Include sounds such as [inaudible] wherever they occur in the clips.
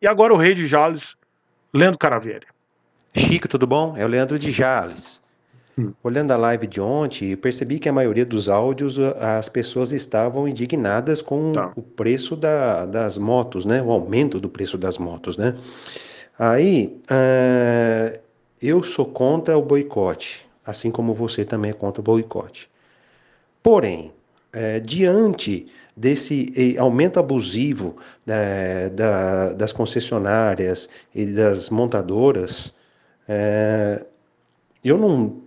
E agora o rei de Jales, Leandro Caravelli. Chico, tudo bom? É o Leandro de Jales. Hum. Olhando a live de ontem, percebi que a maioria dos áudios as pessoas estavam indignadas com tá. o preço da, das motos, né? O aumento do preço das motos, né? Aí, uh, eu sou contra o boicote, assim como você também é contra o boicote. Porém, é, diante desse aumento abusivo é, da, das concessionárias e das montadoras, é, eu não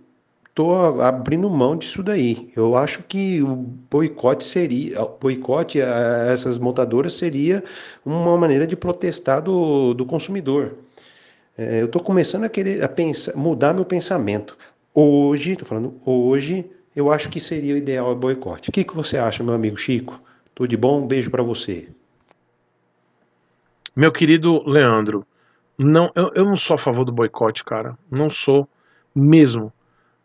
estou abrindo mão disso daí. Eu acho que o boicote seria, boicote a essas montadoras seria uma maneira de protestar do, do consumidor. É, eu estou começando a querer a pensar, mudar meu pensamento. Hoje, estou falando hoje, eu acho que seria o ideal o boicote. O que, que você acha, meu amigo Chico? Tudo de bom? Um beijo para você. Meu querido Leandro, não, eu, eu não sou a favor do boicote, cara. Não sou mesmo.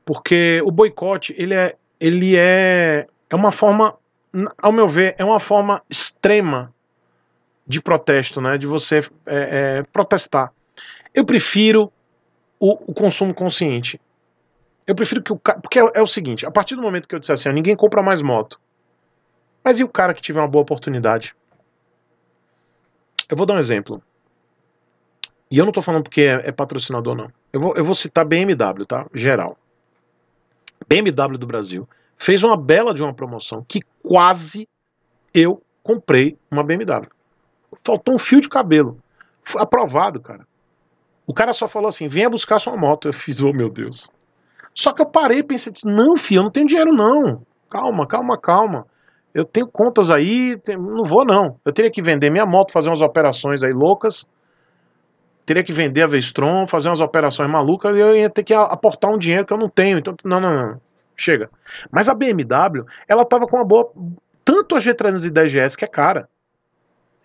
Porque o boicote, ele é, ele é, é uma forma, ao meu ver, é uma forma extrema de protesto, né? De você é, é, protestar. Eu prefiro o, o consumo consciente. Eu prefiro que o cara. Porque é, é, o seguinte: a partir do momento que eu disser assim, ninguém compra mais moto. Mas e o cara que tiver uma boa oportunidade? Eu vou dar um exemplo. E eu não tô falando porque é, é patrocinador, não. Eu vou, eu vou citar BMW, tá? Geral. BMW do Brasil fez uma bela de uma promoção que quase eu comprei uma BMW. Faltou um fio de cabelo. Foi aprovado, cara. O cara só falou assim: venha buscar sua moto. Eu fiz, oh meu Deus. Só que eu parei e pensei, não, filho, eu não tenho dinheiro não. Calma, calma, calma. Eu tenho contas aí, não vou não. Eu teria que vender minha moto, fazer umas operações aí loucas. Teria que vender a Vestron, fazer umas operações malucas e eu ia ter que aportar um dinheiro que eu não tenho. Então, não, não, não. Chega. Mas a BMW, ela tava com uma boa. Tanto a G310 GS, que é cara.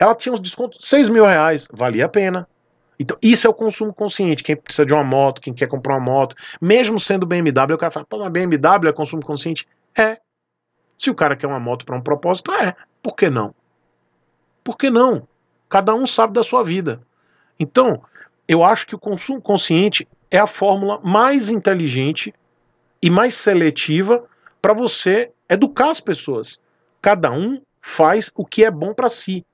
Ela tinha uns descontos, 6 mil reais. Valia a pena. Então, isso é o consumo consciente. Quem precisa de uma moto, quem quer comprar uma moto, mesmo sendo BMW, o cara fala, pô, uma BMW é consumo consciente? É. Se o cara quer uma moto para um propósito, é. Por que não? Por que não? Cada um sabe da sua vida. Então, eu acho que o consumo consciente é a fórmula mais inteligente e mais seletiva para você educar as pessoas. Cada um faz o que é bom para si.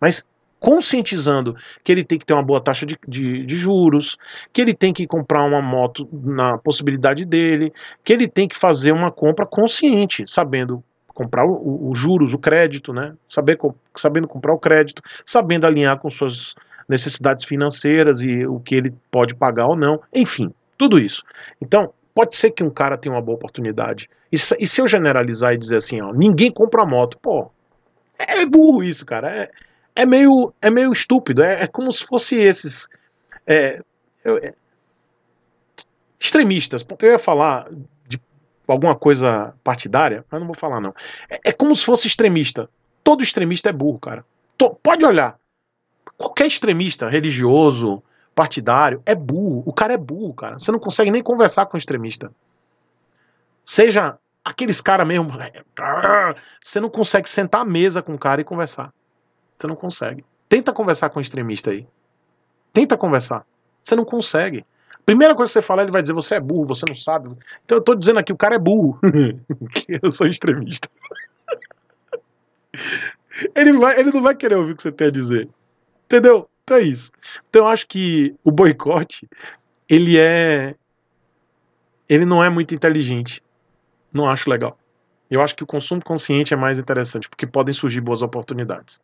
Mas conscientizando que ele tem que ter uma boa taxa de, de, de, juros, que ele tem que comprar uma moto na possibilidade dele, que ele tem que fazer uma compra consciente, sabendo comprar os juros, o crédito, né? Saber, sabendo comprar o crédito, sabendo alinhar com suas necessidades financeiras e o que ele pode pagar ou não, enfim, tudo isso. Então, pode ser que um cara tenha uma boa oportunidade. E, e se eu generalizar e dizer assim, ó, ninguém compra moto, pô, é burro isso, cara. É, é meio, é meio estúpido. É, é como se fosse esses. É, é, extremistas. Eu ia falar de alguma coisa partidária, mas não vou falar, não. É, é como se fosse extremista. Todo extremista é burro, cara. Tô, pode olhar. Qualquer extremista religioso, partidário, é burro. O cara é burro, cara. Você não consegue nem conversar com um extremista. Seja aqueles cara mesmo. Você não consegue sentar à mesa com o cara e conversar. Você não consegue. Tenta conversar com um extremista aí. Tenta conversar. Você não consegue. Primeira coisa que você fala, ele vai dizer: você é burro, você não sabe. Então eu tô dizendo aqui: o cara é burro. [laughs] eu sou extremista. [laughs] ele, vai, ele não vai querer ouvir o que você tem a dizer. Entendeu? Então é isso. Então eu acho que o boicote, ele é. Ele não é muito inteligente. Não acho legal. Eu acho que o consumo consciente é mais interessante, porque podem surgir boas oportunidades.